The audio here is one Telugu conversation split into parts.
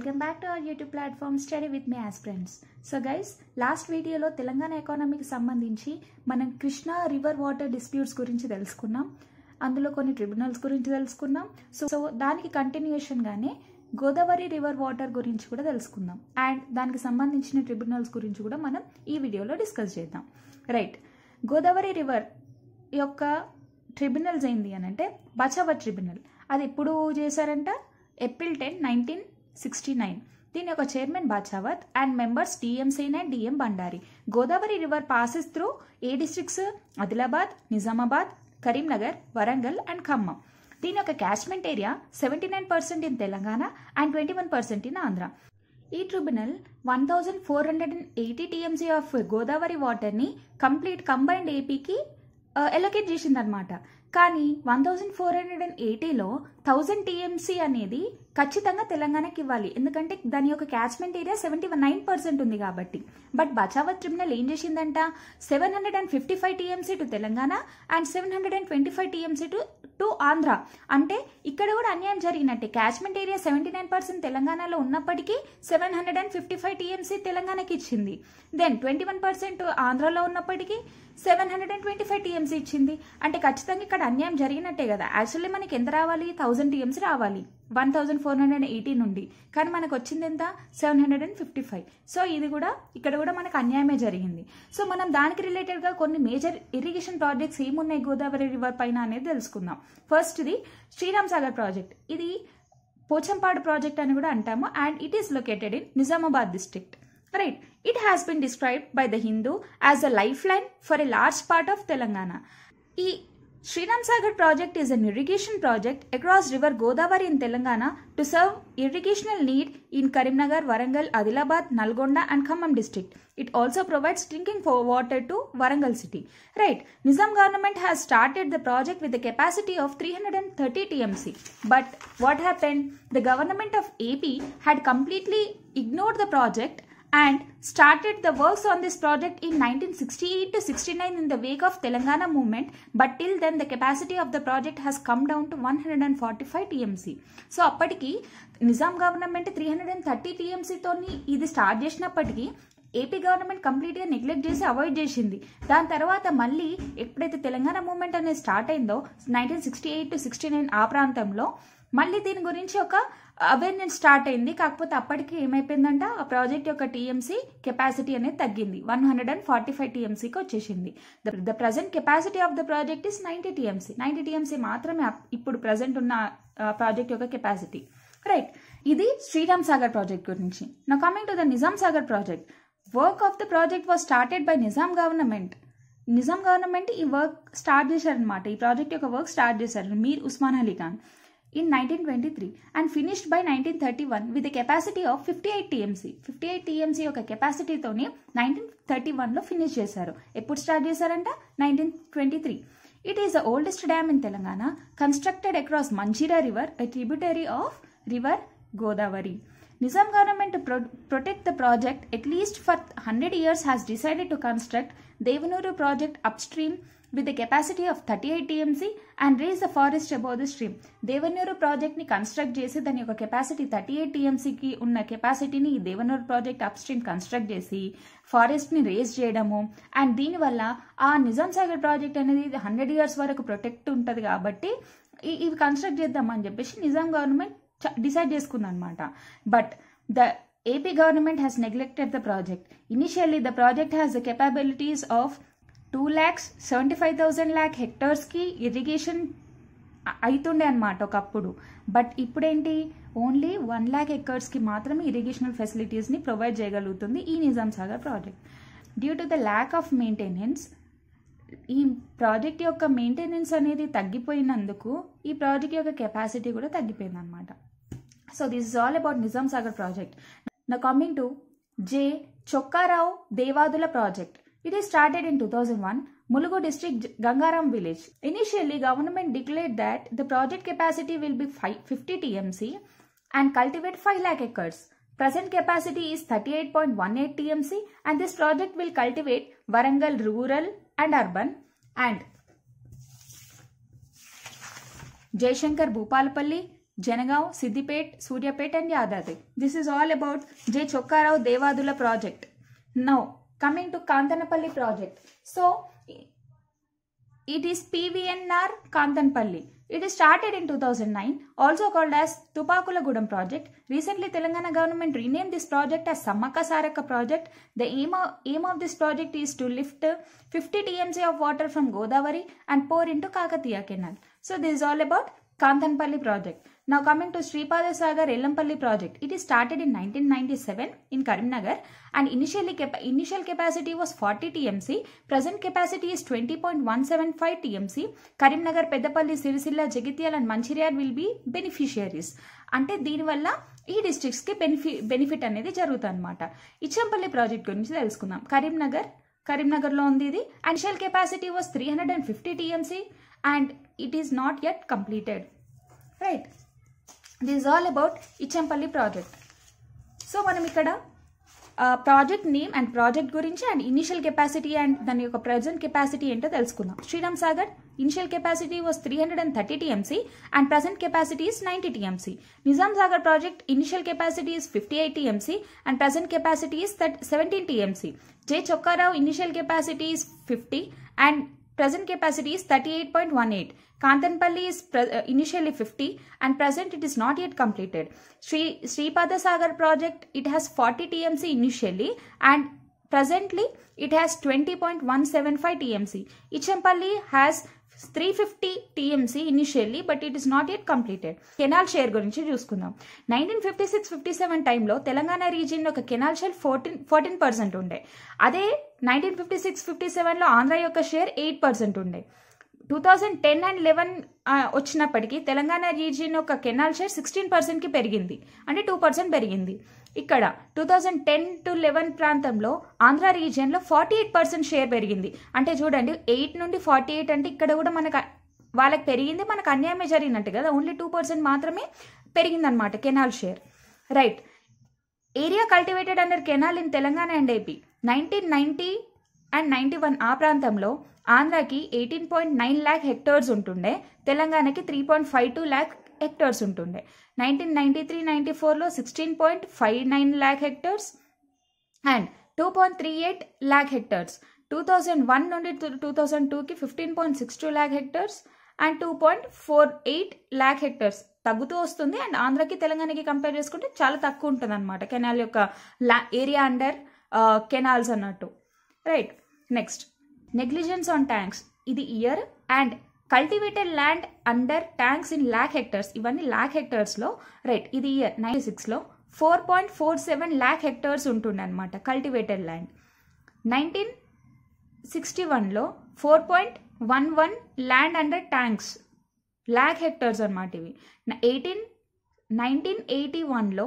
Welcome back to our YouTube platform study with my aspirants so guys last వీడియోలో తెలంగాణ ఎకానమీకి సంబంధించి మనం కృష్ణా రివర్ వాటర్ డిస్ప్యూట్స్ గురించి తెలుసుకున్నాం అందులో కొన్ని ట్రిబ్యునల్స్ గురించి తెలుసుకున్నాం సో సో దానికి కంటిన్యూషన్గానే గోదావరి రివర్ వాటర్ గురించి కూడా తెలుసుకుందాం అండ్ దానికి సంబంధించిన ట్రిబ్యునల్స్ గురించి కూడా మనం ఈ వీడియోలో డిస్కస్ చేద్దాం రైట్ గోదావరి రివర్ యొక్క ట్రిబ్యునల్స్ ఏంటి అని అంటే బచావ ట్రిబ్యునల్ అది ఎప్పుడు చేశారంట April ten nineteen sixty nine దీని యొక్క chairman Bachawat and members D M Sen and D M Bhandari Godavari river passes through a districts Adilabad Nizamabad Karimnagar Warangal and Khammam దీని యొక్క catchment area seventy nine percent in Telangana and twenty one percent in Andhra ఈ tribunal one thousand four hundred and eighty TMC of Godavari వాటర్ని కంప్లీట్ కంబైన్డ్ ఏపీకి ఎలొకేట్ చేసిందనమాట కానీ one thousand four hundred and ఎయిటీలో థౌజండ్ టీఎంసీ అనేది ఖచ్చితంగా తెలంగాణకి ఇవ్వాలి ఎందుకంటే దాని యొక్క catchment area seventy nine percent ఉంది కాబట్టి బట్ బచావత్ ట్రిబ్యునల్ ఏం చేసిందంట seven hundred and fifty five TMC to Telangana and seven hundred and twenty five TMC to to Andhra అంటే ఇక్కడ కూడా అన్యాయం జరిగినట్టే catchment area seventy nine percent తెలంగాణలో ఉన్నప్పటికీ seven hundred and fifty five TMC తెలంగాణకి ఇచ్చింది దెన్ ట్వంటీ వన్ పర్సెంట్ ఆంధ్రలో ఉన్నప్పటికీ seven hundred and twenty five TMC ఇచ్చింది అంటే ఖచ్చితంగా ఇక్కడ అన్యాయం జరిగినట్టే కదా యాక్చువల్లీ మనకి ఎంత రావాలి థౌసండ్ టీఎంసీ రావాలి one thousand four hundred and eighteen ఉంది కానీ మనకు వచ్చింది ఎంత seven hundred and fifty five so ఇది కూడా ఇక్కడ కూడా మనకు అన్యాయమే జరిగింది సో మనం దానికి రిలేటెడ్గా కొన్ని మేజర్ ఇరిగేషన్ ప్రాజెక్ట్స్ ఏమున్నాయి గోదావరి రివర్ పైన అనేది తెలుసుకుందాం ఫస్ట్ది శ్రీరామ్ సాగర్ ప్రాజెక్ట్ ఇది పోచంపాడు ప్రాజెక్ట్ అని కూడా అంటాము and it is located in Nizamabad district right It has been described by the Hindu as a lifeline for a large part of Telangana. E Sriram Sagar project is an irrigation project across river Godavari in Telangana to serve irrigational need in Karimnagar, Warangal, Adilabad, Nalgonda and Khammam district. It also provides drinking water to Warangal city. Right, Nizam government has started the project with a capacity of 330 TMC. But what happened? The government of AP had completely ignored the project and the works on this and started the works on this project in 1968 wake of Telangana the but of then the capacity of the project capacity come down project one hundred and forty five TMC. So అప్పటికి Nizam government three hundred and thirty టీఎంసీతోని ఇది స్టార్ట్ చేసినప్పటికీ ఏపీ గవర్నమెంట్ కంప్లీట్గా నెగ్లెక్ట్ చేసి అవాయిడ్ చేసింది దాని తర్వాత మళ్ళీ ఎప్పుడైతే తెలంగాణ మూవ్మెంట్ అనేది స్టార్ట్ అయిందో nineteen sixty eight to sixty nine ఆ ప్రాంతంలో మళ్ళీ దీని గురించి ఒక అవేర్నెస్ స్టార్ట్ అయింది కాకపోతే అప్పటికి ఏమైపోయిందంట ఆ ప్రాజెక్ట్ యొక్క టీఎంసీ కెపాసిటీ అనేది తగ్గింది one hundred and forty five టీఎంసీకి వచ్చేసింది the present capacity of the project is ninety TMC ninety TMC మాత్రమే ఇప్పుడు ప్రజెంట్ ఉన్న ప్రాజెక్ట్ యొక్క కెపాసిటీ రైట్ ఇది శ్రీరామ్ సాగర్ ప్రాజెక్ట్ గురించి నా coming to the Nizam Sagar project work of the project was started by Nizam government Nizam government ఈ వర్క్ స్టార్ట్ చేశారనమాట ఈ ప్రాజెక్ట్ యొక్క వర్క్ స్టార్ట్ చేశారు మీర్ Osman Ali Khan in 1923 and finished by 1931 with a capacity of 58 TMC. 58 TMC యొక్క కెపాసిటీతోని నైన్టీన్ థర్టీ వన్లో ఫినిష్ చేశారు ఎప్పుడు స్టార్ట్ చేశారంట nineteen twenty three it is the oldest dam in Telangana constructed across Manjira river a tributary of river Nizam government to pro protect the project at least for 100 years has decided to construct Devanuru project upstream with a capacity of 38 TMC and raise the forest above the stream Devanuru ప్రాజెక్ట్ని కన్స్ట్రక్ట్ చేసి దాని యొక్క కెపాసిటీ థర్టీ ఎయిట్ టీఎంసీకి ఉన్న కెపాసిటీని ఈ Devanuru project upstream construct చేసి ఫారెస్ట్ని రేస్ చేయడము అండ్ దీనివల్ల ఆ నిజాం సాగర్ ప్రాజెక్ట్ అనేది హండ్రెడ్ ఇయర్స్ వరకు ప్రొటెక్ట్ ఉంటుంది కాబట్టి ఇవి కన్స్ట్రక్ట్ చేద్దామని చెప్పేసి నిజాం గవర్నమెంట్ డిసైడ్ చేసుకుంది అనమాట but the AP government has neglected the project initially the project has the capabilities of two lakhs seventy five thousand lakh హెక్టర్స్కి ఇరిగేషన్ అవుతుండే అనమాట ఒకప్పుడు బట్ ఇప్పుడేంటి ఓన్లీ వన్ ల్యాక్ హెక్టర్స్కి మాత్రమే ఇరిగేషనల్ ఫెసిలిటీస్ని ప్రొవైడ్ చేయగలుగుతుంది ఈ Nizam Sagar project due to the lack of maintenance ఈ ప్రాజెక్ట్ యొక్క మెయింటెనెన్స్ అనేది తగ్గిపోయినందుకు ఈ ప్రాజెక్ట్ యొక్క కెపాసిటీ కూడా తగ్గిపోయింది అనమాట so this is all about Nizam Sagar project నా coming to J Chokka Rao Devadula project It is started in 2001, Mulugu district Gangaram village. Initially, government declared that the project capacity will be 50 TMC and cultivate 5 lakh acres. Present capacity is 38.18 TMC and this project will cultivate Varangal rural and urban and Jayashankar Bhupalpalli, Janagaon, Siddipet, Suryapet and Yadadri. This is all about J. Chokkarao Devadula project. Now, Coming to Kantanapalli project. So, it is PVNR Kantanapalli. It is started in 2009, also called as Tupakulagudam project. Recently, Telangana government renamed this project as Samaka Saraka project. The aim of, aim of this project is to lift 50 DMC of water from Godavari and pour into Kakatiya canal. So, this is all about Kantanapalli project. Now coming to Sripada Sagar Ellampalli project, it is started in 1997 in Karimnagar and initially initial capacity was 40 TMC, present capacity is 20.175 TMC. Karimnagar, Pedapalli, Sirisilla, Jagatyal and Manchiryar will be beneficiaries. అంటే దీనివల్ల ఈ డిస్ట్రిక్ట్స్కి బెనిఫి బెనిఫిట్ అనేది జరుగుతుంది అనమాట ఇచ్చంపల్లి ప్రాజెక్ట్ గురించి తెలుసుకుందాం కరీంనగర్ కరీంనగర్లో ఉంది ఇది initial capacity was three hundred and fifty TMC and it is not yet completed right this all about Ichampalli project so మనం ఇక్కడ ప్రాజెక్ట్ నేమ్ అండ్ ప్రాజెక్ట్ గురించి అండ్ ఇనిషియల్ కెపాసిటీ అండ్ దాని యొక్క ప్రజెంట్ కెపాసిటీ ఏంటో తెలుసుకుందాం Sriram Sagar initial capacity was three hundred and thirty TMC and present capacity is ninety TMC Nizam Sagar project initial capacity is fifty eight TMC and present capacity is seventeen TMC J Chokka Rao initial capacity is fifty and Present capacity is 38.18. Kantanpalli is uh, initially 50 and present it is not yet completed. Sri Sripada Sagar project, it has 40 TMC initially and presently it has 20.175 TMC. Ichampalli has three fifty TMC initially but it is not yet completed canal share గురించి చూసుకుందాం nineteen fifty six fifty seven టైంలో తెలంగాణ రీజియన్ ఒక canal share fourteen fourteen percent ఉండే అదే నైన్టీన్ ఫిఫ్టీ సిక్స్ ఫిఫ్టీ సెవెన్లో ఆంధ్ర యొక్క షేర్ ఎయిట్ పర్సెంట్ ఉండే two thousand ten and eleven వచ్చినప్పటికీ తెలంగాణ రీజియన్ యొక్క కెనాల్ షేర్ సిక్స్టీన్ పర్సెంట్కి పెరిగింది అంటే టూ పర్సెంట్ పెరిగింది ఇక్కడ two thousand ten to eleven ప్రాంతంలో ఆంధ్ర రీజియన్లో ఫార్టీ ఎయిట్ పర్సెంట్ షేర్ పెరిగింది అంటే చూడండి ఎయిట్ నుండి ఫార్టీ ఎయిట్ అంటే ఇక్కడ కూడా మనకు వాళ్ళకి పెరిగింది మనకు అన్యాయమే జరిగినట్టు కదా ఓన్లీ టూ పర్సెంట్ మాత్రమే పెరిగిందనమాట canal share right area cultivated under canal in Telangana and AP nineteen ninety and ninety one ఆ ప్రాంతంలో ఆంధ్రాకి eighteen point nine lakh hectares ఉంటుండే తెలంగాణకి three point five two lakh hectares ఉంటుండే నైన్టీన్ నైంటీ త్రీ నైంటీ ఫోర్లో sixteen point five nine lakh hectares and two point three eight lakh hectares two thousand one నుండి టూ థౌజండ్ టూకి fifteen point six two lakh hectares and two point four eight lakh hectares తగ్గుతూ వస్తుంది అండ్ ఆంధ్రాకి తెలంగాణకి కంపేర్ చేసుకుంటే చాలా తక్కువ ఉంటుంది అనమాట కెనాల్ యొక్క లా ఏరియా అండర్ కెనాల్స్ అన్నట్టు right next negligence on tanks ఇది year and cultivated land under tanks in lakh hectares ఇవన్నీ ల్యాక్ హెక్టర్స్లో రైట్ ఇది ఇయర్ నైన్టీ సిక్స్లో four point four seven lakh hectares ఉంటుందన్నమాట కల్టివేటెడ్ ల్యాండ్ నైన్టీన్ సిక్స్టీ వన్లో four point one one land under tanks lakh hectares అనమాట ఇవి ఎయిటీన్ నైన్టీన్ ఎయిటీ వన్లో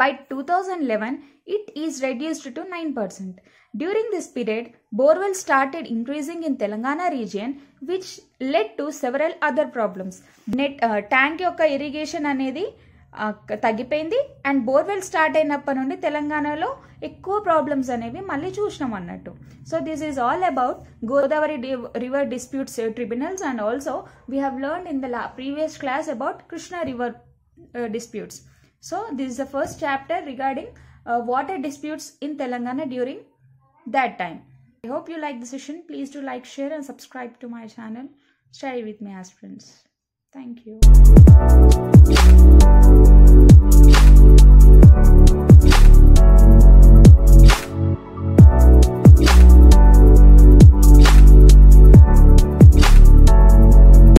by By eleven it is reduced to nine percent during this period borewell started increasing in Telangana region which led to several other problems net tank యొక్క ఇరిగేషన్ అనేది uh, తగ్గిపోయింది అండ్ బోర్వెల్ స్టార్ట్ అయినప్పటి నుండి తెలంగాణలో ఎక్కువ ప్రాబ్లమ్స్ అనేవి మళ్ళీ చూసినాం అన్నట్టు so this is all about Godavari river disputes tribunals and also we have learn in the previous class about Krishna river disputes So this is the first chapter regarding uh, water disputes in Telangana during that time. I hope you like the session. Please do like, share and subscribe to my channel. Share it with me as friends. Thank you.